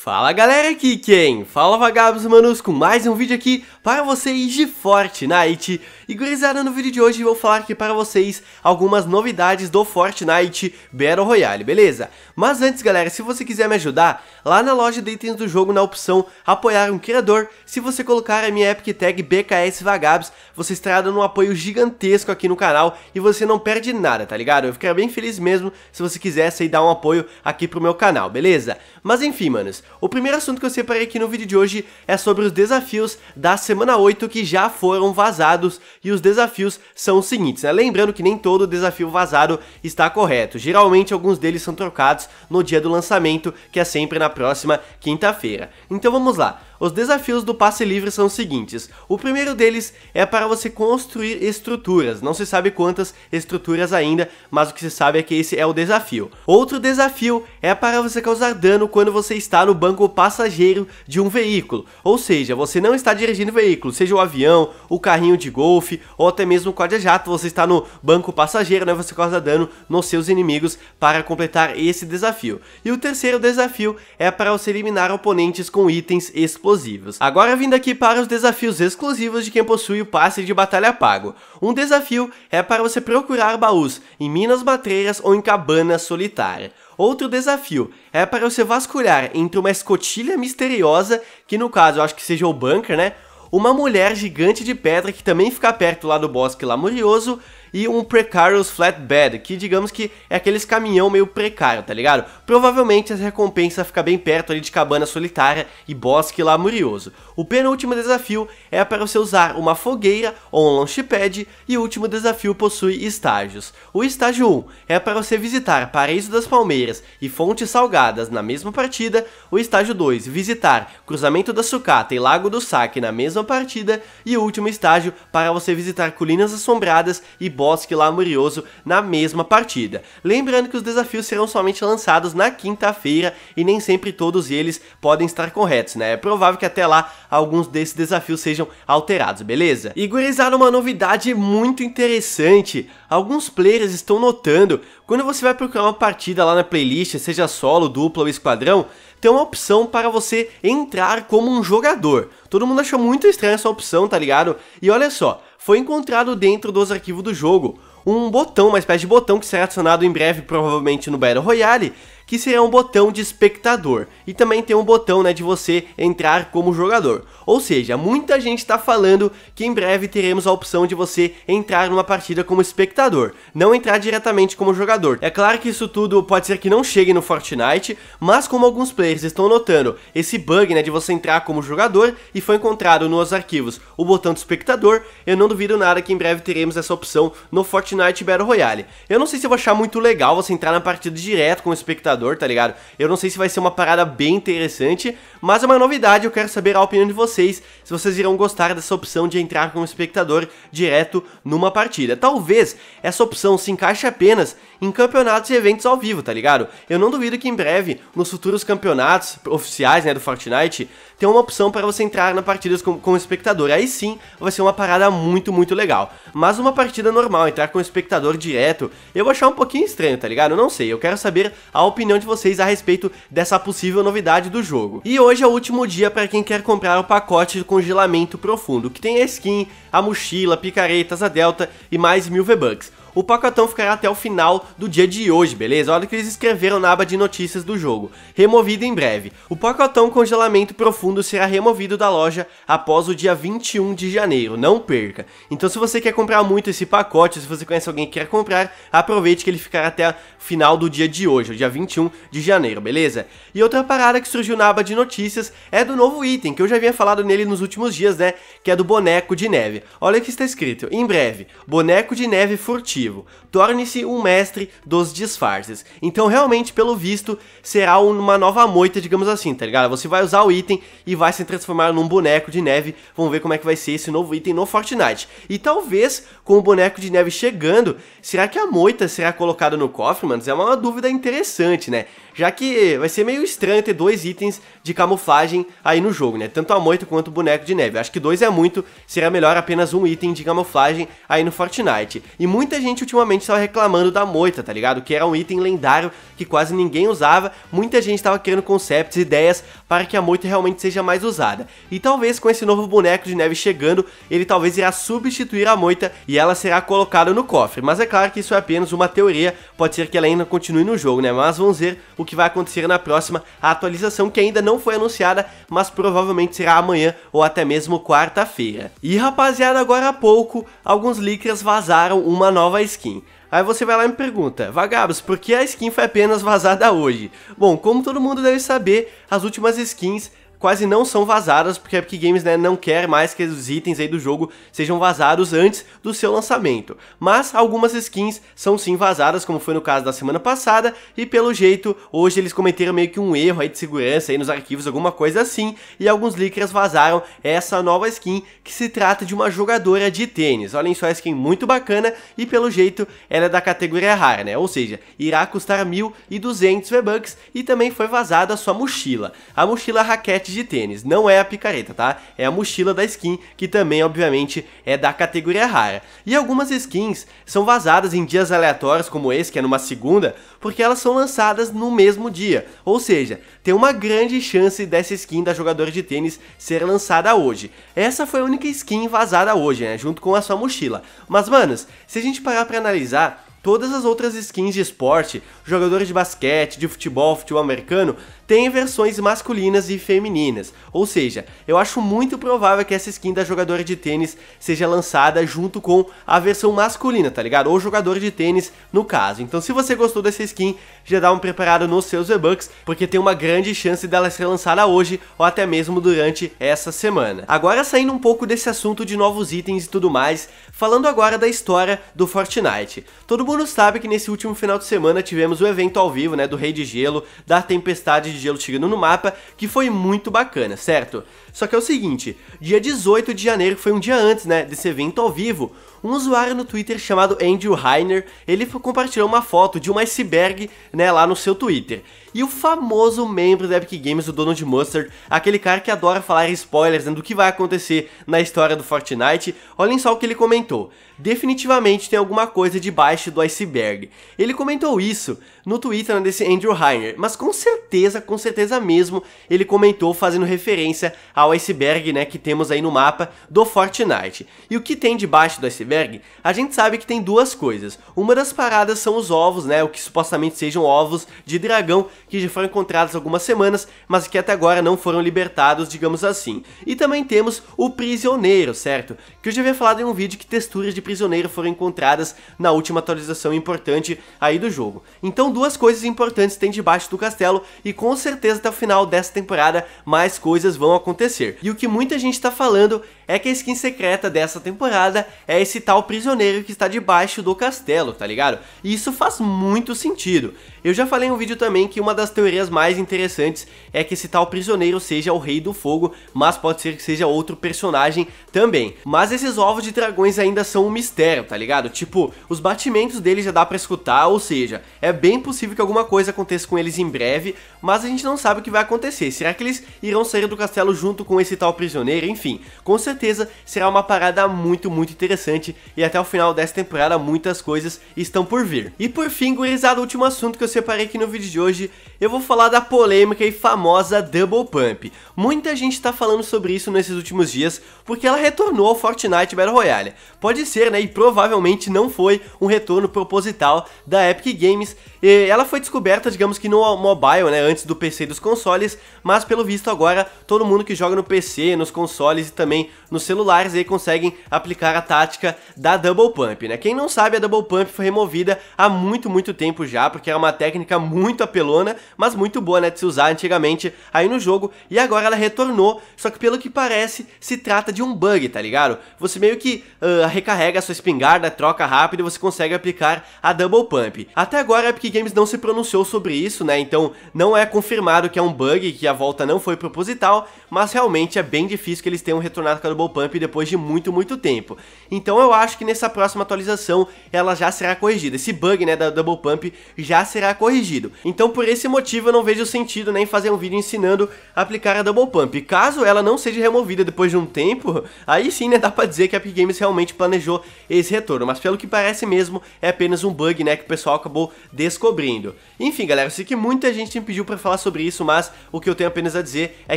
Fala galera aqui quem? Fala vagabos manos com mais um vídeo aqui para vocês de Fortnite E gurizada no vídeo de hoje vou falar aqui para vocês algumas novidades do Fortnite Battle Royale, beleza? Mas antes galera, se você quiser me ajudar, lá na loja de itens do jogo na opção apoiar um criador Se você colocar a minha Epic Tag BKS Vagabos, você estará dando um apoio gigantesco aqui no canal E você não perde nada, tá ligado? Eu ficaria bem feliz mesmo se você quisesse aí dar um apoio aqui pro meu canal, beleza? Mas enfim manos o primeiro assunto que eu separei aqui no vídeo de hoje é sobre os desafios da semana 8 que já foram vazados e os desafios são os seguintes, né? Lembrando que nem todo desafio vazado está correto, geralmente alguns deles são trocados no dia do lançamento, que é sempre na próxima quinta-feira. Então vamos lá. Os desafios do passe livre são os seguintes. O primeiro deles é para você construir estruturas. Não se sabe quantas estruturas ainda, mas o que se sabe é que esse é o desafio. Outro desafio é para você causar dano quando você está no banco passageiro de um veículo. Ou seja, você não está dirigindo o veículo, seja o avião, o carrinho de golfe ou até mesmo o quadra-jato. Você está no banco passageiro, né? Você causa dano nos seus inimigos para completar esse desafio. E o terceiro desafio é para você eliminar oponentes com itens explosivos explosivos. Agora vindo aqui para os desafios exclusivos de quem possui o passe de batalha pago. Um desafio é para você procurar baús em minas matreiras ou em cabanas solitárias. Outro desafio é para você vasculhar entre uma escotilha misteriosa, que no caso eu acho que seja o bunker, né? Uma mulher gigante de pedra que também fica perto lá do bosque lamurioso e um Precarious Flatbed, que digamos que é aqueles caminhão meio precário, tá ligado? Provavelmente essa recompensa fica bem perto ali de cabana solitária e bosque lamurioso. O penúltimo desafio é para você usar uma fogueira ou um launchpad e o último desafio possui estágios. O estágio 1 é para você visitar Paraíso das Palmeiras e Fontes Salgadas na mesma partida, o estágio 2 visitar Cruzamento da Sucata e Lago do Saque na mesma partida e o último estágio para você visitar Colinas Assombradas e Bosque Lamurioso na mesma partida. Lembrando que os desafios serão somente lançados na quinta-feira e nem sempre todos eles podem estar corretos, né? É provável que até lá alguns desses desafios sejam alterados, beleza? E gurizada, uma novidade muito interessante. Alguns players estão notando, quando você vai procurar uma partida lá na playlist, seja solo, dupla ou esquadrão, tem uma opção para você entrar como um jogador. Todo mundo achou muito estranha essa opção, tá ligado? E olha só, foi encontrado dentro dos arquivos do jogo, um botão, uma espécie de botão que será adicionado em breve, provavelmente no Battle Royale, que seria é um botão de espectador e também tem um botão né, de você entrar como jogador. Ou seja, muita gente está falando que em breve teremos a opção de você entrar numa partida como espectador, não entrar diretamente como jogador. É claro que isso tudo pode ser que não chegue no Fortnite, mas como alguns players estão notando esse bug né, de você entrar como jogador e foi encontrado nos arquivos o botão de espectador, eu não duvido nada que em breve teremos essa opção no Fortnite Battle Royale. Eu não sei se eu vou achar muito legal você entrar na partida direto como espectador, tá ligado? Eu não sei se vai ser uma parada bem interessante, mas é uma novidade, eu quero saber a opinião de vocês, se vocês irão gostar dessa opção de entrar como espectador direto numa partida. Talvez essa opção se encaixe apenas em campeonatos e eventos ao vivo, tá ligado? Eu não duvido que em breve, nos futuros campeonatos oficiais, né, do Fortnite, tem uma opção para você entrar na partidas com, o espectador. Aí sim, vai ser uma parada muito, muito legal. Mas uma partida normal, entrar com o espectador direto, eu vou achar um pouquinho estranho, tá ligado? Eu não sei, eu quero saber a opinião de vocês a respeito dessa possível novidade do jogo. E hoje é o último dia para quem quer comprar o pacote de congelamento profundo, que tem a skin, a mochila, picaretas, a delta e mais mil V-Bucks o pacotão ficará até o final do dia de hoje, beleza? Olha o que eles escreveram na aba de notícias do jogo. Removido em breve. O pacotão congelamento profundo será removido da loja após o dia 21 de janeiro, não perca. Então se você quer comprar muito esse pacote, se você conhece alguém que quer comprar, aproveite que ele ficará até o final do dia de hoje, o dia 21 de janeiro, beleza? E outra parada que surgiu na aba de notícias é do novo item, que eu já havia falado nele nos últimos dias, né? Que é do boneco de neve. Olha o que está escrito, em breve, boneco de neve furtivo objetivo: torne-se um mestre dos disfarces. Então, realmente, pelo visto, será uma nova moita, digamos assim, tá ligado? Você vai usar o item e vai se transformar num boneco de neve. Vamos ver como é que vai ser esse novo item no Fortnite. E talvez, com o boneco de neve chegando, será que a moita será colocada no cofre, mano? É uma dúvida interessante, né? Já que vai ser meio estranho ter dois itens de camuflagem aí no jogo, né? Tanto a moita quanto o boneco de neve. Acho que dois é muito, será melhor apenas um item de camuflagem aí no Fortnite. E muita gente gente ultimamente estava reclamando da moita, tá ligado? Que era um item lendário que quase ninguém usava, muita gente estava criando conceitos, ideias para que a moita realmente seja mais usada. E talvez com esse novo boneco de neve chegando, ele talvez irá substituir a moita e ela será colocada no cofre. Mas é claro que isso é apenas uma teoria, pode ser que ela ainda continue no jogo, né? Mas vamos ver o que vai acontecer na próxima atualização, que ainda não foi anunciada, mas provavelmente será amanhã ou até mesmo quarta-feira. E rapaziada, agora há pouco, alguns leakers vazaram uma nova nova skin. Aí você vai lá e me pergunta, Vagabos, por que a skin foi apenas vazada hoje? Bom, como todo mundo deve saber, as últimas skins quase não são vazadas, porque a Epic Games né, não quer mais que os itens aí do jogo sejam vazados antes do seu lançamento. Mas algumas skins são sim vazadas, como foi no caso da semana passada, e pelo jeito, hoje eles cometeram meio que um erro aí de segurança aí nos arquivos, alguma coisa assim, e alguns leakers vazaram essa nova skin, que se trata de uma jogadora de tênis. Olhem só, a skin muito bacana, e pelo jeito, ela é da categoria rara, né? Ou seja, irá custar 1.200 V-Bucks, e também foi vazada a sua mochila. A mochila raquete de tênis, não é a picareta, tá? É a mochila da skin, que também, obviamente, é da categoria rara. E algumas skins são vazadas em dias aleatórios, como esse, que é numa segunda, porque elas são lançadas no mesmo dia. Ou seja, tem uma grande chance dessa skin da jogadora de tênis ser lançada hoje. Essa foi a única skin vazada hoje, né? Junto com a sua mochila. Mas, manos, se a gente parar pra analisar Todas as outras skins de esporte, jogadores de basquete, de futebol, futebol americano, têm versões masculinas e femininas. Ou seja, eu acho muito provável que essa skin da jogadora de tênis seja lançada junto com a versão masculina, tá ligado? Ou jogador de tênis, no caso. Então, se você gostou dessa skin, já dá um preparado nos seus V-Bucks, porque tem uma grande chance dela ser lançada hoje ou até mesmo durante essa semana. Agora, saindo um pouco desse assunto de novos itens e tudo mais, falando agora da história do Fortnite. Todo mundo sabe que nesse último final de semana tivemos o evento ao vivo, né, do Rei de Gelo, da Tempestade de Gelo chegando no mapa, que foi muito bacana, certo? Só que é o seguinte, dia 18 de janeiro, que foi um dia antes, né, desse evento ao vivo, um usuário no Twitter chamado Andrew Heiner, ele compartilhou uma foto de um iceberg, né, lá no seu Twitter. E o famoso membro da Epic Games, o Donald Mustard, aquele cara que adora falar spoilers né, do que vai acontecer na história do Fortnite, olhem só o que ele comentou. Definitivamente tem alguma coisa debaixo do iceberg. Ele comentou isso no Twitter né, desse Andrew Heiner, mas com certeza, com certeza mesmo, ele comentou fazendo referência ao iceberg, né, que temos aí no mapa do Fortnite. E o que tem debaixo do iceberg? iceberg, a gente sabe que tem duas coisas. Uma das paradas são os ovos, né, o que supostamente sejam ovos de dragão que já foram encontrados algumas semanas, mas que até agora não foram libertados, digamos assim. E também temos o prisioneiro, certo? Que eu já havia falado em um vídeo que texturas de prisioneiro foram encontradas na última atualização importante aí do jogo. Então duas coisas importantes tem debaixo do castelo e com certeza até o final dessa temporada mais coisas vão acontecer. E o que muita gente está falando é que a skin secreta dessa temporada é esse tal prisioneiro que está debaixo do castelo, tá ligado? E isso faz muito sentido. Eu já falei em um vídeo também que uma das teorias mais interessantes é que esse tal prisioneiro seja o Rei do Fogo, mas pode ser que seja outro personagem também. Mas esses ovos de dragões ainda são um mistério, tá ligado? Tipo, os batimentos dele já dá pra escutar, ou seja, é bem possível que alguma coisa aconteça com eles em breve, mas a gente não sabe o que vai acontecer. Será que eles irão sair do castelo junto com esse tal prisioneiro? Enfim, com certeza certeza será uma parada muito, muito interessante e até o final dessa temporada muitas coisas estão por vir. E por fim, gurizada, o último assunto que eu separei aqui no vídeo de hoje eu vou falar da polêmica e famosa Double Pump. Muita gente está falando sobre isso nesses últimos dias, porque ela retornou ao Fortnite Battle Royale. Pode ser, né, e provavelmente não foi um retorno proposital da Epic Games. E ela foi descoberta, digamos que no mobile, né, antes do PC e dos consoles, mas pelo visto agora todo mundo que joga no PC, nos consoles e também nos celulares aí conseguem aplicar a tática da Double Pump, né? Quem não sabe, a Double Pump foi removida há muito, muito tempo já, porque era uma técnica muito apelona mas muito boa né, de se usar antigamente aí no jogo, e agora ela retornou, só que pelo que parece, se trata de um bug, tá ligado? Você meio que uh, recarrega a sua espingarda, troca rápido e você consegue aplicar a Double Pump. Até agora a Epic Games não se pronunciou sobre isso, né, então não é confirmado que é um bug, que a volta não foi proposital, mas realmente é bem difícil que eles tenham retornado com a Double Pump depois de muito, muito tempo. Então eu acho que nessa próxima atualização ela já será corrigida, esse bug né, da Double Pump já será corrigido. Então por esse motivo eu não vejo sentido nem né, fazer um vídeo ensinando a aplicar a Double Pump. Caso ela não seja removida depois de um tempo, aí sim né, dá pra dizer que a Epic Games realmente planejou esse retorno, mas pelo que parece mesmo é apenas um bug né, que o pessoal acabou descobrindo. Enfim galera, eu sei que muita gente me pediu pra falar sobre isso, mas o que eu tenho apenas a dizer é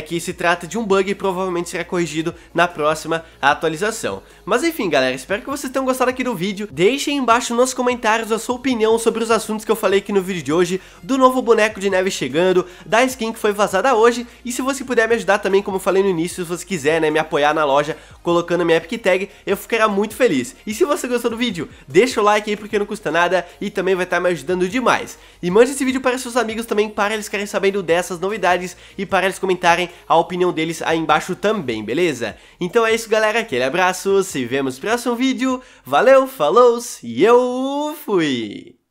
que se trata trata de um bug e provavelmente será corrigido na próxima atualização. Mas enfim, galera, espero que vocês tenham gostado aqui do vídeo. Deixem embaixo nos comentários a sua opinião sobre os assuntos que eu falei aqui no vídeo de hoje, do novo boneco de neve chegando, da skin que foi vazada hoje, e se você puder me ajudar também, como eu falei no início, se você quiser, né, me apoiar na loja colocando minha Epic Tag, eu ficaria muito feliz. E se você gostou do vídeo, deixa o like aí porque não custa nada e também vai estar me ajudando demais. E mande esse vídeo para seus amigos também para eles querem sabendo dessas novidades e para eles comentarem a opinião deles aí embaixo também, beleza? Então é isso, galera. Aquele abraço, se vemos no próximo vídeo. Valeu, falou e eu fui!